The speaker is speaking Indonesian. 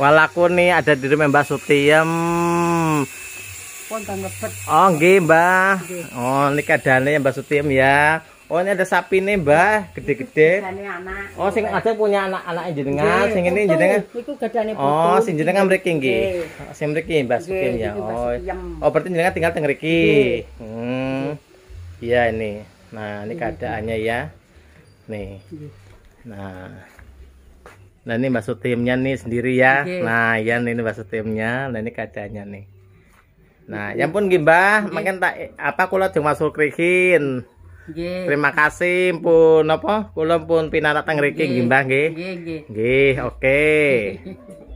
Walaku nih ada di rumah Mbak Sutiem. Oh, nggih, Mbak Oh, ini keadaannya ya, Mbak Sutiem ya. Oh ini ada sapi nih mbah, gede-gede. Oh sing ada punya anak-anak jenengan, sing ini jenengan. Oh sing jenengan mereka nggih. Oh, sing mriki mbah Sutiem ya. Oh. Oh berarti jenengah tinggal teng Hmm. Iya ini. Nah, ini keadaannya ya. Nih. Nah. Nah ini masuk timnya nih sendiri ya. Okay. Nah ya ini masuk timnya. Nah ini kacanya nih. Nah, ya pun gimbah, mungkin tak apa kula cuma sukrikin. Nggih. Terima kasih pun apa? Kula pun pinarak teng ngriki gimbah gih gih oke.